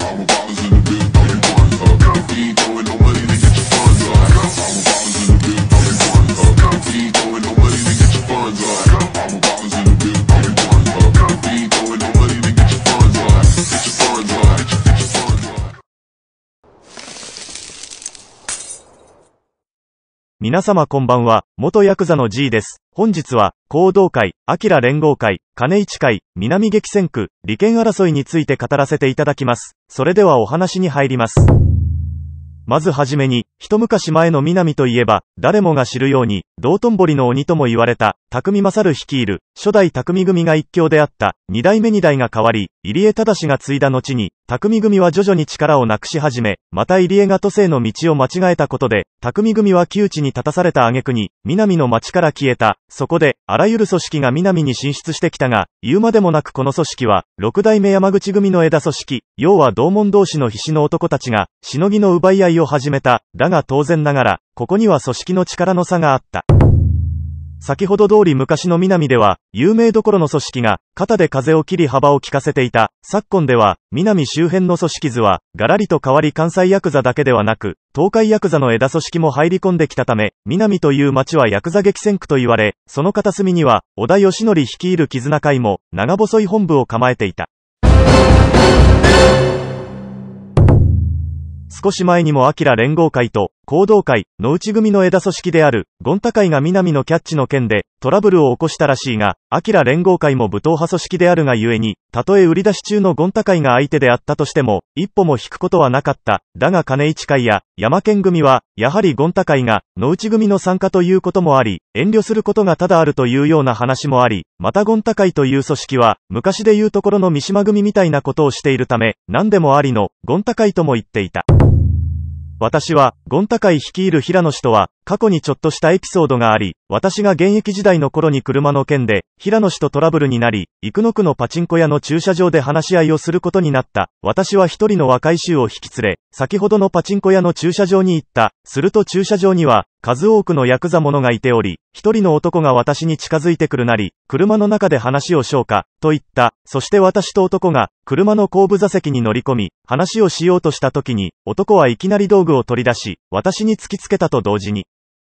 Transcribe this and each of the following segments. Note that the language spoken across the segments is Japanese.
I'm a body. 皆様こんばんは、元ヤクザの G です。本日は、行動会、アキラ連合会、金市会、南激戦区、利権争いについて語らせていただきます。それではお話に入ります。まずはじめに、一昔前の南といえば、誰もが知るように、道頓堀の鬼とも言われた、匠勝率いる、初代匠組が一強であった、二代目二代が変わり、入江忠が継いだ後に、匠組は徐々に力をなくし始め、また入江が都政の道を間違えたことで、匠組は窮地に立たされた挙句に、南の町から消えた。そこで、あらゆる組織が南に進出してきたが、言うまでもなくこの組織は、六代目山口組の枝組織、要は同門同士の必死の男たちが、しのぎの奪い合いを始めた。だがが当然ながら、ここには組織の力の差があった。先ほど通り昔の南では、有名どころの組織が、肩で風を切り幅を利かせていた。昨今では、南周辺の組織図は、ガラリと変わり関西ヤクザだけではなく、東海ヤクザの枝組織も入り込んできたため、南という町はヤクザ激戦区と言われ、その片隅には、小田義則率いる絆会も、長細い本部を構えていた。少し前にもアキラ連合会と、行動会野内組の枝組織である、ゴンタ会が南のキャッチの件で、トラブルを起こしたらしいが、アキラ連合会も武闘派組織であるがゆえに、たとえ売り出し中のゴンタ会が相手であったとしても、一歩も引くことはなかった。だが金市会や、山県組は、やはりゴンタ会が、野内組の参加ということもあり、遠慮することがただあるというような話もあり、またゴンタ会という組織は、昔で言うところの三島組みたいなことをしているため、何でもありの、ゴンタ会とも言っていた。私は、ゴン高イ率いる平野氏とは、過去にちょっとしたエピソードがあり、私が現役時代の頃に車の件で、平野氏とトラブルになり、幾野区のパチンコ屋の駐車場で話し合いをすることになった。私は一人の若い衆を引き連れ、先ほどのパチンコ屋の駐車場に行った。すると駐車場には、数多くのヤクザ者がいており、一人の男が私に近づいてくるなり、車の中で話をしようか、と言った。そして私と男が、車の後部座席に乗り込み、話をしようとした時に、男はいきなり道具を取り出し、私に突きつけたと同時に、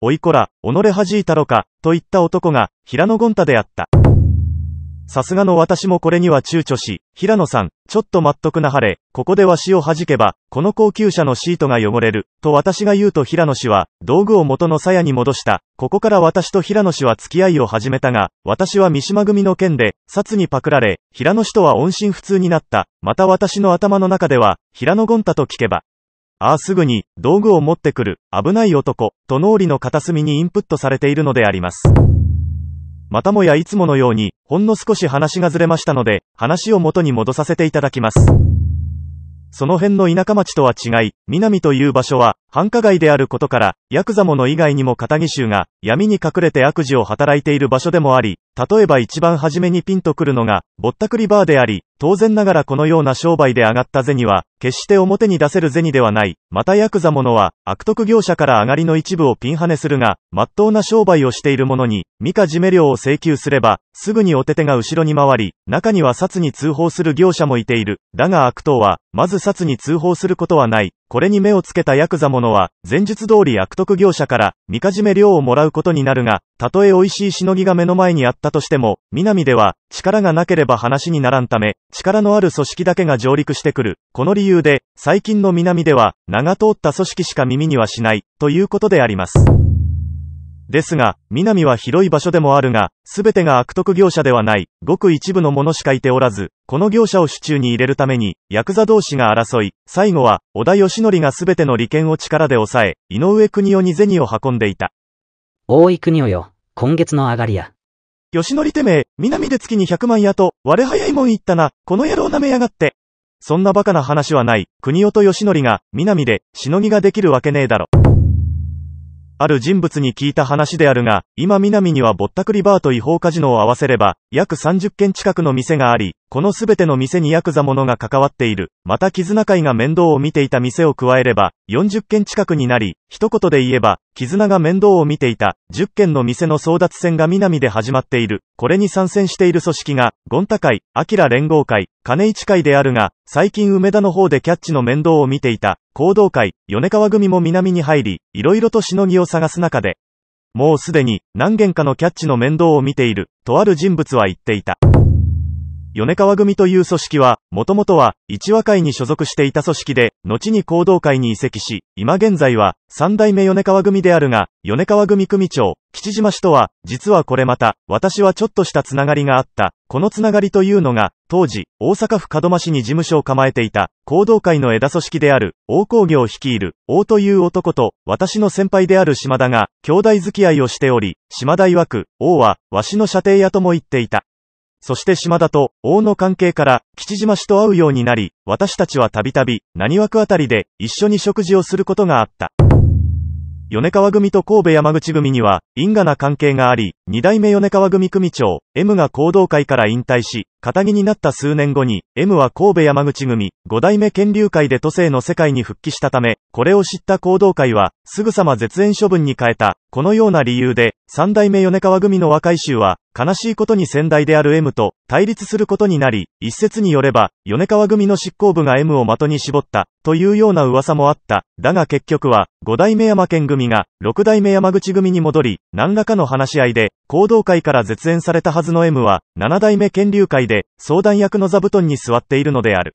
おいこら、己恥弾いたろか、と言った男が、平野ゴンタであった。さすがの私もこれには躊躇し、平野さん、ちょっと待っとくなはれ、ここでわしを弾けば、この高級車のシートが汚れる、と私が言うと平野氏は、道具を元の鞘に戻した。ここから私と平野氏は付き合いを始めたが、私は三島組の件で、札にパクられ、平野氏とは音信不通になった。また私の頭の中では、平野ゴンタと聞けば、ああすぐに、道具を持ってくる、危ない男、と脳裏の片隅にインプットされているのであります。またもやいつものように、ほんの少し話がずれましたので、話を元に戻させていただきます。その辺の田舎町とは違い、南という場所は、繁華街であることから、ヤクザ者以外にも片木衆が、闇に隠れて悪事を働いている場所でもあり、例えば一番初めにピンとくるのが、ぼったくりバーであり、当然ながらこのような商売で上がった銭は、決して表に出せる銭ではない。またヤクザ者は、悪徳業者から上がりの一部をピンハネするが、真っ当な商売をしている者に、未か締め料を請求すれば、すぐにお手手が後ろに回り、中には札に通報する業者もいている。だが悪党は、まず札に通報することはない。これに目をつけたヤクザ者は、前述通り悪徳業者から、見かじめ料をもらうことになるが、たとえ美味しいしのぎが目の前にあったとしても、南では、力がなければ話にならんため、力のある組織だけが上陸してくる。この理由で、最近の南では、名が通った組織しか耳にはしない、ということであります。ですが、南は広い場所でもあるが、すべてが悪徳業者ではない、ごく一部の者しかいておらず、この業者を手中に入れるために、ヤクザ同士が争い、最後は、織田義則がすべての利権を力で抑え、井上国夫に銭を運んでいた。大井国夫よ。今月の上がりや。吉典てめえ、南で月に100万やと、我早いもん言ったな、この野郎舐めやがって。そんなバカな話はない、国夫と吉典が、南で、しのぎができるわけねえだろ。ある人物に聞いた話であるが、今南にはぼったくりバーと違法カジノを合わせれば、約30件近くの店があり、このすべての店にヤクザ者が関わっている。また絆会が面倒を見ていた店を加えれば、40件近くになり、一言で言えば、絆が面倒を見ていた、10件の店の争奪戦が南で始まっている。これに参戦している組織が、ゴンタ会、アキラ連合会、金市会であるが、最近梅田の方でキャッチの面倒を見ていた。行動会、米川組も南に入り、いろいろとしのぎを探す中で、もうすでに何件かのキャッチの面倒を見ている、とある人物は言っていた。米川組という組織は、もともとは、一和会に所属していた組織で、後に行動会に移籍し、今現在は、三代目米川組であるが、米川組組長、吉島氏とは、実はこれまた、私はちょっとしたつながりがあった、このつながりというのが、当時、大阪府門真市に事務所を構えていた、行動会の枝組織である、大工業を率いる、大という男と、私の先輩である島田が、兄弟付き合いをしており、島田曰く、王は、わしの射程屋とも言っていた。そして島田と、王の関係から、吉島氏と会うようになり、私たちはたびたび、何枠あたりで、一緒に食事をすることがあった。米川組と神戸山口組には、因果な関係があり、二代目米川組組長、M が行動会から引退し、仇になった数年後に、M は神戸山口組、五代目権流会で都政の世界に復帰したため、これを知った行動会は、すぐさま絶縁処分に変えた。このような理由で、三代目米川組の若い衆は、悲しいことに先代である M と対立することになり、一説によれば、米川組の執行部が M を的に絞った、というような噂もあった。だが結局は、五代目山県組が、六代目山口組に戻り、何らかの話し合いで、行動会から絶縁されたはずの M は、七代目県流会で、相談役の座布団に座っているのである。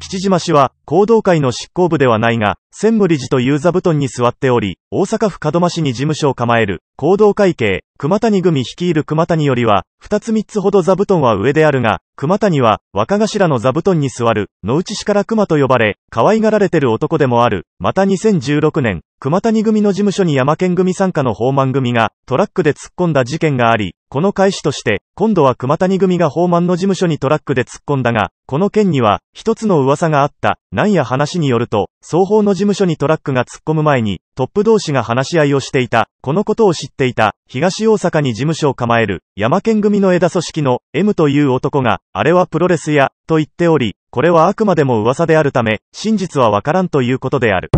吉島氏は、行動会の執行部ではないが、専務理事という座布団に座っており、大阪府門真市に事務所を構える、行動会計、熊谷組率いる熊谷よりは、二つ三つほど座布団は上であるが、熊谷は、若頭の座布団に座る、野内市から熊と呼ばれ、可愛がられてる男でもある。また2016年、熊谷組の事務所に山県組参加の放満組が、トラックで突っ込んだ事件があり、この開始として、今度は熊谷組が放満の事務所にトラックで突っ込んだが、この件には、一つの噂があった。なんや話によると、双方の事務所にトラックが突っ込む前に、トップ同士が話し合いをしていた、このことを知っていた、東大阪に事務所を構える、山県組の枝組織の、M という男が、あれはプロレスや、と言っており、これはあくまでも噂であるため、真実はわからんということである。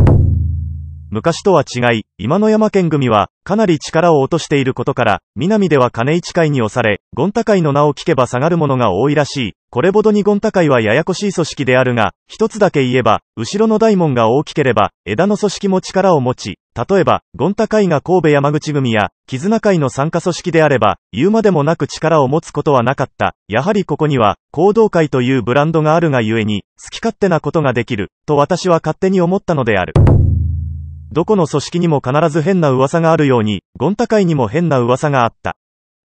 昔とは違い、今の山県組は、かなり力を落としていることから、南では金市会に押され、ゴンタ会の名を聞けば下がるものが多いらしい。これほどにゴンタ会はややこしい組織であるが、一つだけ言えば、後ろの大門が大きければ、枝の組織も力を持ち、例えば、ゴンタ会が神戸山口組や、絆会の参加組織であれば、言うまでもなく力を持つことはなかった。やはりここには、行動会というブランドがあるがゆえに、好き勝手なことができる、と私は勝手に思ったのである。どこの組織にも必ず変な噂があるように、ゴンタ会にも変な噂があった。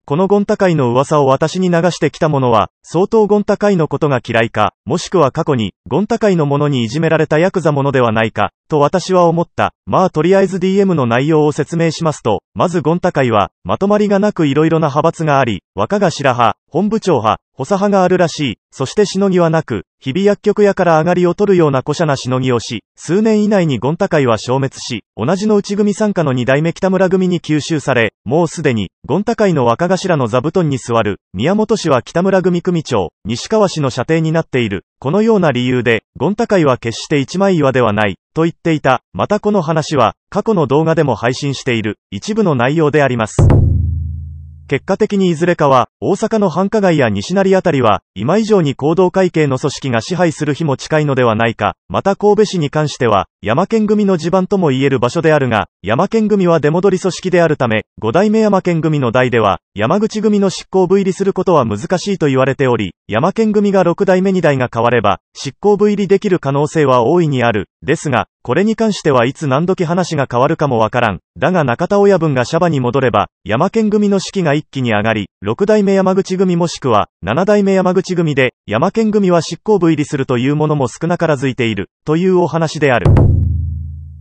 このゴンカイの噂を私に流してきた者は、相当ゴンカイのことが嫌いか、もしくは過去に、ゴンカイの者にいじめられたヤクザ者ではないか、と私は思った。まあとりあえず DM の内容を説明しますと、まずゴンタ会は、まとまりがなく色々な派閥があり、若頭派、本部長派、補佐派があるらしい。そしてしのぎはなく、日々薬局屋から上がりを取るような古社なしのぎをし、数年以内にゴンタ会は消滅し、同じの内組参加の二代目北村組に吸収され、もうすでに、ゴンタ会の若頭の座布団に座る、宮本氏は北村組組長、西川氏の射程になっている。このような理由で、ゴンタ会は決して一枚岩ではない。と言っていた。またこの話は、過去の動画でも配信している、一部の内容であります。結果的にいずれかは、大阪の繁華街や西成あたりは、今以上に行動会計の組織が支配する日も近いのではないか、また神戸市に関しては、山県組の地盤とも言える場所であるが、山県組は出戻り組織であるため、五代目山県組の代では、山口組の執行部入りすることは難しいと言われており、山県組が六代目二代が変われば、執行部入りできる可能性は大いにある。ですが、これに関してはいつ何時話が変わるかもわからん。だが中田親分がシャバに戻れば、山県組の士気が一気に上がり、六代目山口組もしくは、七代目山口組で、山県組は執行部入りするというものも少なからずいている、というお話である。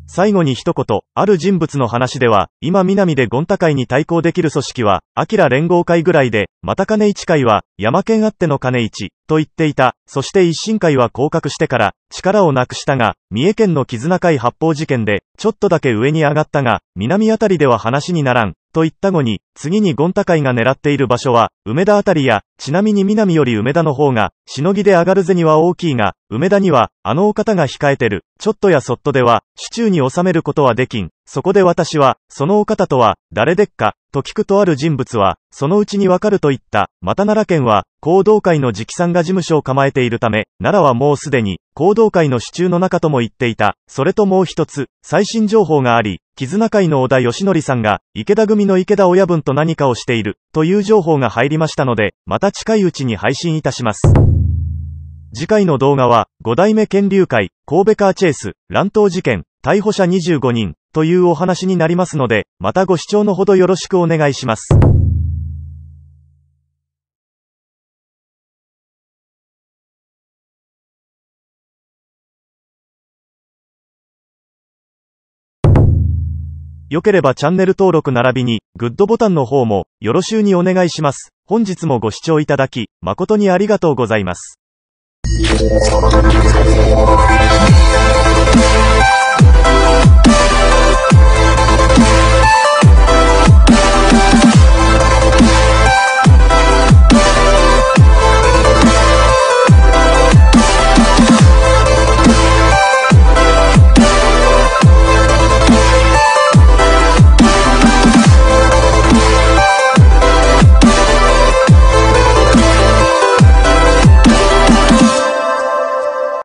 最後に一言、ある人物の話では、今南でゴンタ会に対抗できる組織は、アキラ連合会ぐらいで、また金市会は、山県あっての金市、と言っていた。そして一心会は降格してから、力をなくしたが、三重県の絆会発砲事件で、ちょっとだけ上に上がったが、南あたりでは話にならん、と言った後に、次にゴンタ会が狙っている場所は、梅田あたりや、ちなみに南より梅田の方が、しのぎで上がるぜには大きいが、梅田には、あのお方が控えてる。ちょっとやそっとでは、市中に収めることはできん。そこで私は、そのお方とは、誰でっか、と聞くとある人物は、そのうちにわかると言った。また奈良県は、行動会の直参が事務所を構えているため、奈良はもうすでに、行動会の支柱の中とも言っていた。それともう一つ、最新情報があり、絆会の小田義則さんが、池田組の池田親分と何かをしている、という情報が入りましたので、また近いうちに配信いたします。次回の動画は、五代目県流会、神戸カーチェイス、乱闘事件、逮捕者25人、というお話になりますので、またご視聴のほどよろしくお願いします。よければチャンネル登録並びに、グッドボタンの方も、よろしゅうにお願いします。本日もご視聴いただき、誠にありがとうございます。